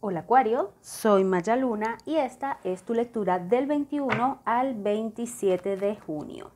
Hola Acuario, soy Maya Luna y esta es tu lectura del 21 al 27 de junio.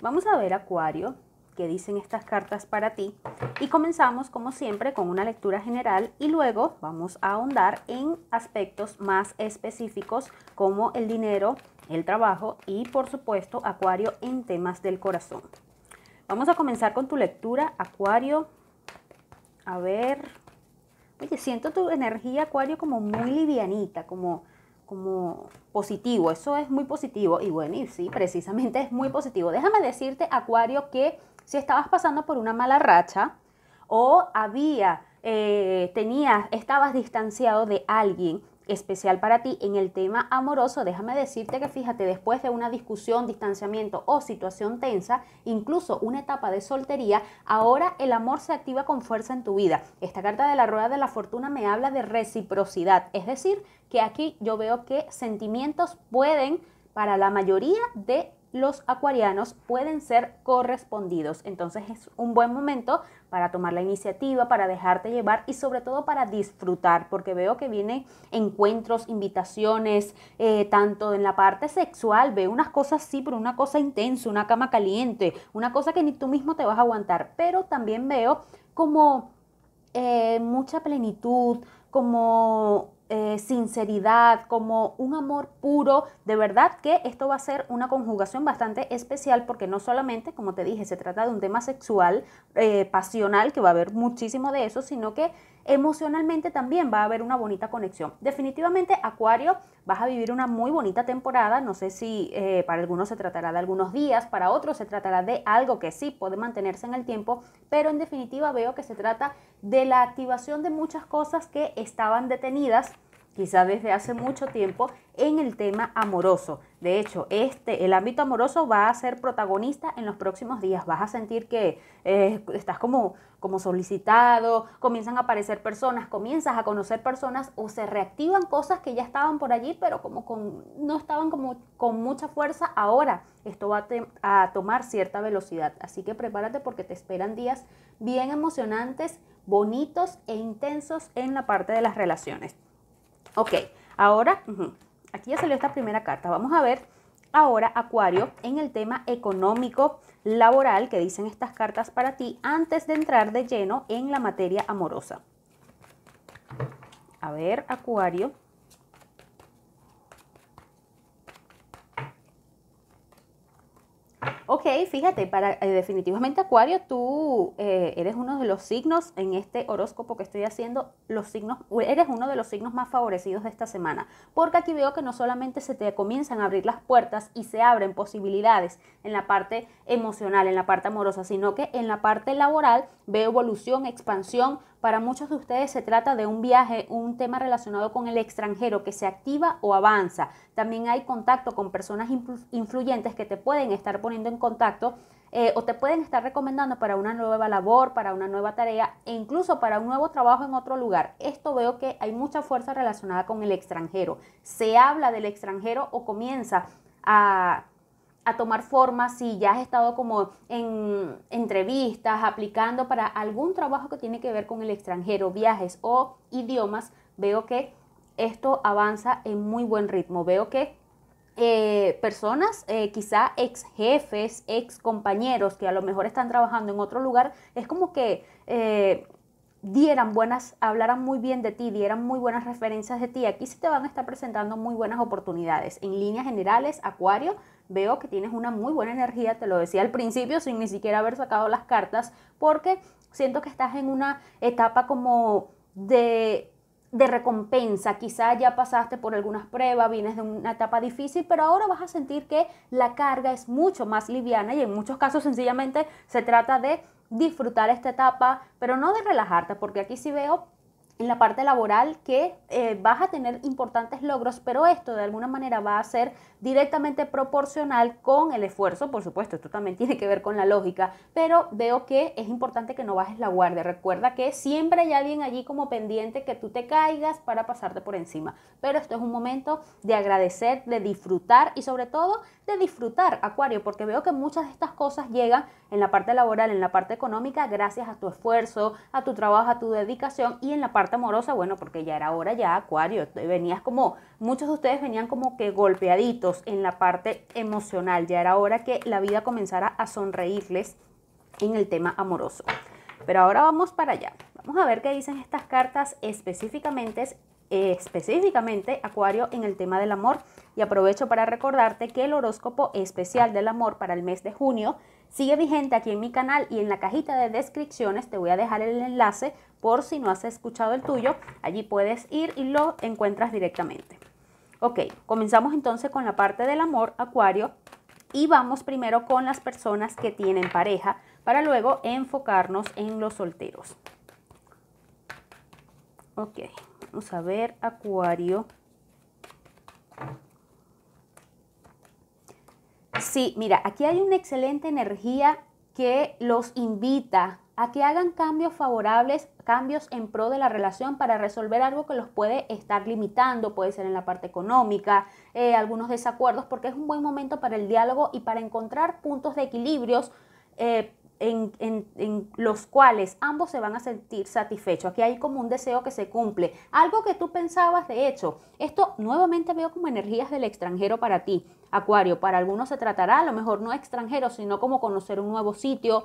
Vamos a ver Acuario qué dicen estas cartas para ti y comenzamos como siempre con una lectura general y luego vamos a ahondar en aspectos más específicos como el dinero, el trabajo y por supuesto Acuario en temas del corazón. Vamos a comenzar con tu lectura Acuario. A ver, oye, siento tu energía acuario como muy livianita, como, como positivo, eso es muy positivo. Y bueno, y sí, precisamente es muy positivo. Déjame decirte, acuario, que si estabas pasando por una mala racha o había, eh, tenías, estabas distanciado de alguien, especial para ti en el tema amoroso, déjame decirte que fíjate, después de una discusión, distanciamiento o situación tensa, incluso una etapa de soltería, ahora el amor se activa con fuerza en tu vida. Esta carta de la rueda de la fortuna me habla de reciprocidad, es decir, que aquí yo veo que sentimientos pueden, para la mayoría de los acuarianos pueden ser correspondidos. Entonces es un buen momento para tomar la iniciativa, para dejarte llevar y sobre todo para disfrutar, porque veo que vienen encuentros, invitaciones, eh, tanto en la parte sexual, veo unas cosas sí, pero una cosa intensa, una cama caliente, una cosa que ni tú mismo te vas a aguantar, pero también veo como eh, mucha plenitud, como eh, sinceridad, como un amor puro. De verdad que esto va a ser una conjugación bastante especial porque no solamente, como te dije, se trata de un tema sexual, eh, pasional, que va a haber muchísimo de eso, sino que emocionalmente también va a haber una bonita conexión. Definitivamente, Acuario, vas a vivir una muy bonita temporada. No sé si eh, para algunos se tratará de algunos días, para otros se tratará de algo que sí puede mantenerse en el tiempo, pero en definitiva veo que se trata de la activación de muchas cosas que estaban detenidas quizá desde hace mucho tiempo, en el tema amoroso. De hecho, este, el ámbito amoroso va a ser protagonista en los próximos días. Vas a sentir que eh, estás como, como solicitado, comienzan a aparecer personas, comienzas a conocer personas o se reactivan cosas que ya estaban por allí, pero como con, no estaban como con mucha fuerza. Ahora esto va a tomar cierta velocidad. Así que prepárate porque te esperan días bien emocionantes, bonitos e intensos en la parte de las relaciones. Ok, ahora, aquí ya salió esta primera carta. Vamos a ver ahora, Acuario, en el tema económico, laboral, que dicen estas cartas para ti, antes de entrar de lleno en la materia amorosa. A ver, Acuario. Ok, fíjate, para eh, definitivamente Acuario, tú eh, eres uno de los signos en este horóscopo que estoy haciendo, los signos, eres uno de los signos más favorecidos de esta semana, porque aquí veo que no solamente se te comienzan a abrir las puertas y se abren posibilidades en la parte emocional, en la parte amorosa, sino que en la parte laboral veo evolución, expansión, para muchos de ustedes se trata de un viaje, un tema relacionado con el extranjero que se activa o avanza. También hay contacto con personas influyentes que te pueden estar poniendo en contacto eh, o te pueden estar recomendando para una nueva labor, para una nueva tarea e incluso para un nuevo trabajo en otro lugar. Esto veo que hay mucha fuerza relacionada con el extranjero. Se habla del extranjero o comienza a tomar forma, si ya has estado como en entrevistas, aplicando para algún trabajo que tiene que ver con el extranjero, viajes o idiomas, veo que esto avanza en muy buen ritmo. Veo que eh, personas, eh, quizá ex jefes, ex compañeros que a lo mejor están trabajando en otro lugar, es como que eh, dieran buenas, hablaran muy bien de ti, dieran muy buenas referencias de ti. Aquí se te van a estar presentando muy buenas oportunidades. En líneas generales, Acuario, veo que tienes una muy buena energía, te lo decía al principio sin ni siquiera haber sacado las cartas, porque siento que estás en una etapa como de, recompensa, quizás ya pasaste por algunas pruebas, vienes de una etapa difícil, pero ahora vas a sentir que la carga es mucho más liviana y en muchos casos sencillamente se trata de disfrutar esta etapa, pero no de relajarte, porque aquí sí veo en la parte laboral que eh, vas a tener importantes logros, pero esto de alguna manera va a ser directamente proporcional con el esfuerzo, por supuesto, esto también tiene que ver con la lógica, pero veo que es importante que no bajes la guardia, recuerda que siempre hay alguien allí como pendiente que tú te caigas para pasarte por encima, pero esto es un momento de agradecer, de disfrutar y sobre todo de disfrutar, Acuario, porque veo que muchas de estas cosas llegan en la parte laboral, en la parte económica, gracias a tu esfuerzo, a tu trabajo, a tu dedicación y en la parte amorosa, bueno, porque ya era hora ya, Acuario, eh, venías como, muchos de ustedes venían como que golpeaditos en la parte emocional, ya era hora que la vida comenzara a sonreírles en el tema amoroso. Pero ahora vamos para allá, vamos a ver qué dicen estas cartas específicamente específicamente Acuario en el tema del amor y aprovecho para recordarte que el horóscopo especial del amor para el mes de junio Sigue vigente aquí en mi canal y en la cajita de descripciones te voy a dejar el enlace por si no has escuchado el tuyo. Allí puedes ir y lo encuentras directamente. Ok, comenzamos entonces con la parte del amor, Acuario, y vamos primero con las personas que tienen pareja para luego enfocarnos en los solteros. Ok, vamos a ver, Acuario. Sí, mira, aquí hay una excelente energía que los invita a que hagan cambios favorables, cambios en pro de la relación para resolver algo que los puede estar limitando, puede ser en la parte económica, eh, algunos desacuerdos, porque es un buen momento para el diálogo y para encontrar puntos de equilibrios eh, en, los cuales ambos se van a sentir satisfechos. Aquí hay como un deseo que se cumple. Algo que tú pensabas, de hecho, esto nuevamente veo como energías del extranjero para ti, Acuario. Para algunos se tratará, a lo mejor no extranjero, sino como conocer un nuevo sitio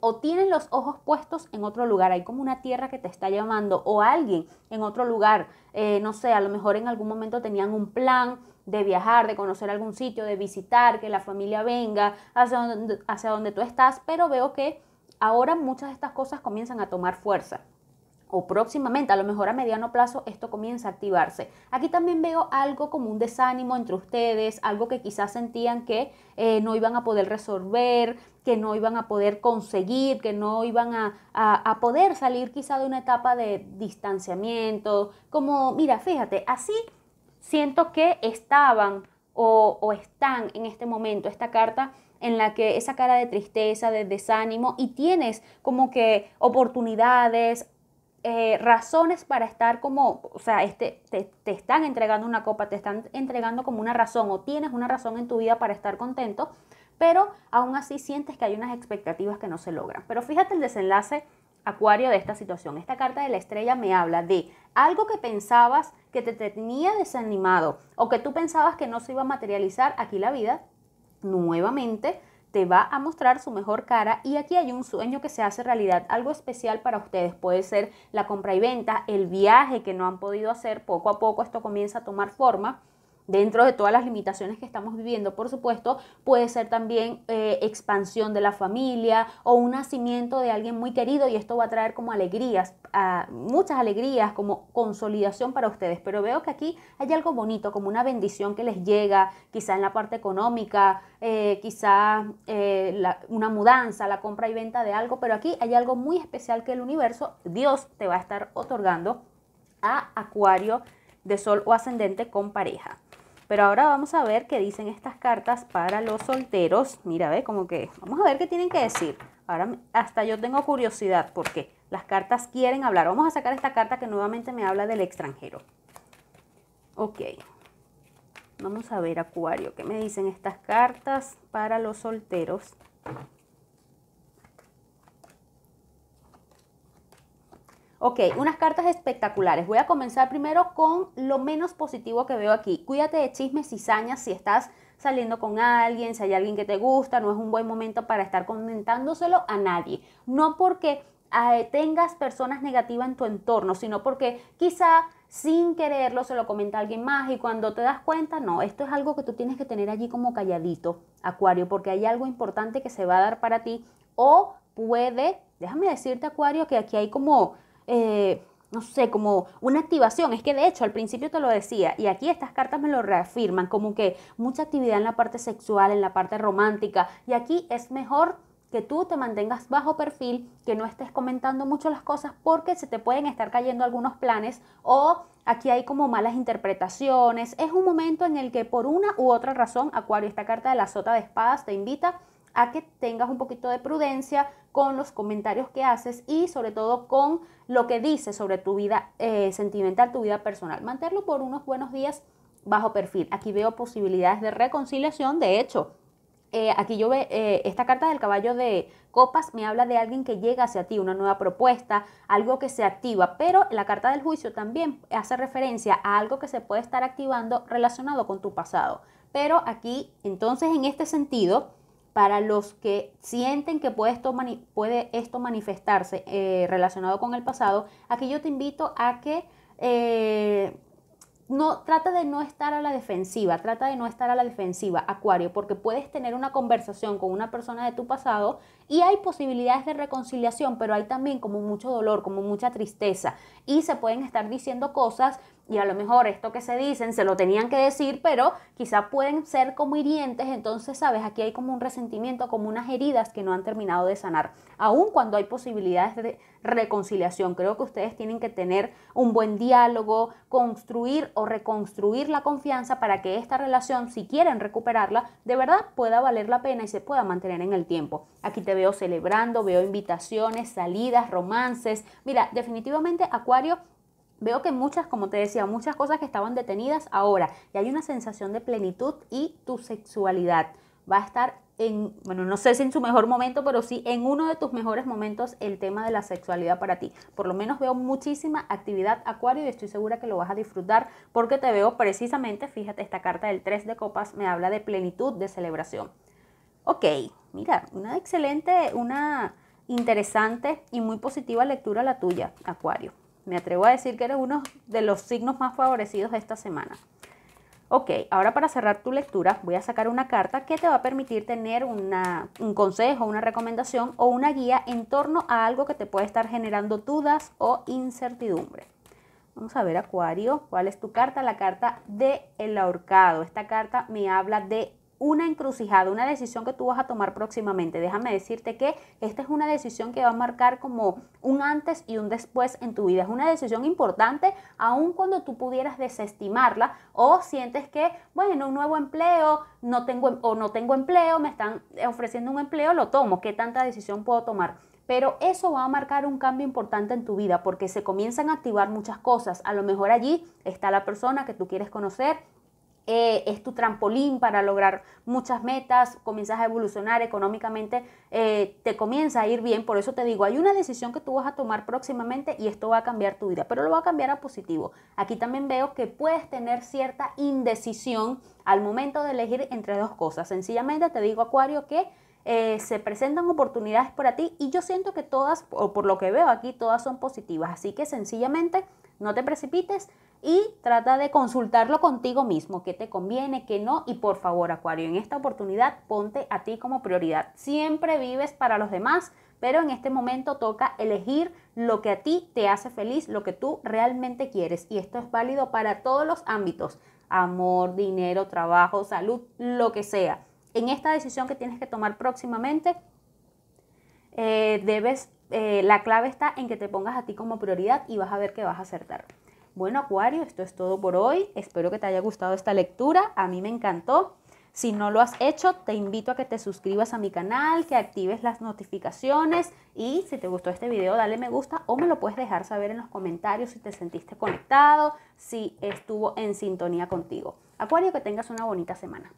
o tienen los ojos puestos en otro lugar. Hay como una tierra que te está llamando o alguien en otro lugar. Eh, no sé, a lo mejor en algún momento tenían un plan de viajar, de conocer algún sitio, de visitar, que la familia venga hacia donde, hacia donde tú estás, pero veo que ahora muchas de estas cosas comienzan a tomar fuerza o próximamente, a lo mejor a mediano plazo, esto comienza a activarse. Aquí también veo algo como un desánimo entre ustedes, algo que quizás sentían que eh, no iban a poder resolver, que no iban a poder conseguir, que no iban a, a poder salir quizá de una etapa de distanciamiento, como, mira, fíjate, así siento que estaban o, están en este momento, esta carta en la que esa cara de tristeza, de desánimo, y tienes como que oportunidades, eh, razones para estar como, o sea, este, te, te, están entregando una copa, te están entregando como una razón o tienes una razón en tu vida para estar contento, pero aún así sientes que hay unas expectativas que no se logran. Pero fíjate el desenlace Acuario de esta situación. Esta carta de la estrella me habla de algo que pensabas que te tenía desanimado o que tú pensabas que no se iba a materializar. Aquí la vida nuevamente te va a mostrar su mejor cara y aquí hay un sueño que se hace realidad, algo especial para ustedes. Puede ser la compra y venta, el viaje que no han podido hacer, poco a poco esto comienza a tomar forma dentro de todas las limitaciones que estamos viviendo, por supuesto, puede ser también eh, expansión de la familia o un nacimiento de alguien muy querido y esto va a traer como alegrías, muchas alegrías, como consolidación para ustedes. Pero veo que aquí hay algo bonito, como una bendición que les llega, quizá en la parte económica, eh, quizá eh, una mudanza, la compra y venta de algo, pero aquí hay algo muy especial que el universo, Dios, te va a estar otorgando a Acuario de Sol o Ascendente con pareja. Pero ahora vamos a ver qué dicen estas cartas para los solteros. Mira, ve como que vamos a ver qué tienen que decir. Ahora hasta yo tengo curiosidad porque las cartas quieren hablar. Vamos a sacar esta carta que nuevamente me habla del extranjero. Ok. Vamos a ver, Acuario, ¿qué me dicen estas cartas para los solteros? Ok, unas cartas espectaculares. Voy a comenzar primero con lo menos positivo que veo aquí. Cuídate de chismes, y sañas si estás saliendo con alguien, si hay alguien que te gusta, no es un buen momento para estar comentándoselo a nadie. No porque eh, tengas personas negativas en tu entorno, sino porque quizá sin quererlo se lo comenta alguien más y cuando te das cuenta, no, esto es algo que tú tienes que tener allí como calladito, Acuario, porque hay algo importante que se va a dar para ti o puede, déjame decirte Acuario, que aquí hay como eh, no sé, como una activación. Es que de hecho al principio te lo decía y aquí estas cartas me lo reafirman, como que mucha actividad en la parte sexual, en la parte romántica y aquí es mejor que tú te mantengas bajo perfil, que no estés comentando mucho las cosas porque se te pueden estar cayendo algunos planes o aquí hay como malas interpretaciones. Es un momento en el que por una u otra razón, Acuario, esta carta de la sota de espadas te invita a que tengas un poquito de prudencia con los comentarios que haces y sobre todo con lo que dices sobre tu vida eh, sentimental, tu vida personal. Mantenerlo por unos buenos días bajo perfil. Aquí veo posibilidades de reconciliación. De hecho, eh, aquí yo veo eh, esta carta del caballo de copas me habla de alguien que llega hacia ti, una nueva propuesta, algo que se activa, pero la carta del juicio también hace referencia a algo que se puede estar activando relacionado con tu pasado. Pero aquí, entonces, en este sentido, para los que sienten que puede esto, puede esto manifestarse eh, relacionado con el pasado, aquí yo te invito a que eh, no, trata de no estar a la defensiva, trata de no estar a la defensiva, Acuario, porque puedes tener una conversación con una persona de tu pasado y hay posibilidades de reconciliación, pero hay también como mucho dolor, como mucha tristeza y se pueden estar diciendo cosas y a lo mejor esto que se dicen se lo tenían que decir, pero quizá pueden ser como hirientes, entonces, sabes, aquí hay como un resentimiento, como unas heridas que no han terminado de sanar, aun cuando hay posibilidades de reconciliación. Creo que ustedes tienen que tener un buen diálogo, construir o reconstruir la confianza para que esta relación, si quieren recuperarla, de verdad pueda valer la pena y se pueda mantener en el tiempo. Aquí te veo celebrando, veo invitaciones, salidas, romances. Mira, definitivamente Acuario Veo que muchas, como te decía, muchas cosas que estaban detenidas ahora y hay una sensación de plenitud y tu sexualidad va a estar en, bueno, no sé si en su mejor momento, pero sí en uno de tus mejores momentos el tema de la sexualidad para ti. Por lo menos veo muchísima actividad acuario y estoy segura que lo vas a disfrutar porque te veo precisamente, fíjate, esta carta del 3 de copas me habla de plenitud, de celebración. Ok, mira, una excelente, una interesante y muy positiva lectura la tuya, acuario. Me atrevo a decir que eres uno de los signos más favorecidos de esta semana. Ok, ahora para cerrar tu lectura voy a sacar una carta que te va a permitir tener un consejo, una recomendación o una guía en torno a algo que te puede estar generando dudas o incertidumbre. Vamos a ver, Acuario, ¿cuál es tu carta? La carta de el ahorcado. Esta carta me habla de una encrucijada, una decisión que tú vas a tomar próximamente, déjame decirte que esta es una decisión que va a marcar como un antes y un después en tu vida. Es una decisión importante, aun cuando tú pudieras desestimarla o sientes que, bueno, un nuevo empleo, no tengo o no tengo empleo, me están ofreciendo un empleo, lo tomo. ¿Qué tanta decisión puedo tomar? pero eso va a marcar un cambio importante en tu vida porque se comienzan a activar muchas cosas. A lo mejor allí está la persona que tú quieres conocer, eh, es tu trampolín para lograr muchas metas, comienzas a evolucionar económicamente, eh, te comienza a ir bien. Por eso te digo, hay una decisión que tú vas a tomar próximamente y esto va a cambiar tu vida, pero lo va a cambiar a positivo. Aquí también veo que puedes tener cierta indecisión al momento de elegir entre dos cosas. Sencillamente te digo, Acuario, que... Eh, se presentan oportunidades para ti y yo siento que todas, o por lo que veo aquí, todas son positivas. Así que sencillamente no te precipites y trata de consultarlo contigo mismo, qué te conviene, qué no. Y por favor, Acuario, en esta oportunidad ponte a ti como prioridad. Siempre vives para los demás, pero en este momento toca elegir lo que a ti te hace feliz, lo que tú realmente quieres. Y esto es válido para todos los ámbitos, amor, dinero, trabajo, salud, lo que sea. En esta decisión que tienes que tomar próximamente, eh, debes eh, la clave está en que te pongas a ti como prioridad y vas a ver que vas a acertar. Bueno, Acuario, esto es todo por hoy. Espero que te haya gustado esta lectura. A mí me encantó. Si no lo has hecho, te invito a que te suscribas a mi canal, que actives las notificaciones y si te gustó este video, dale me gusta o me lo puedes dejar saber en los comentarios si te sentiste conectado, si estuvo en sintonía contigo. Acuario, que tengas una bonita semana.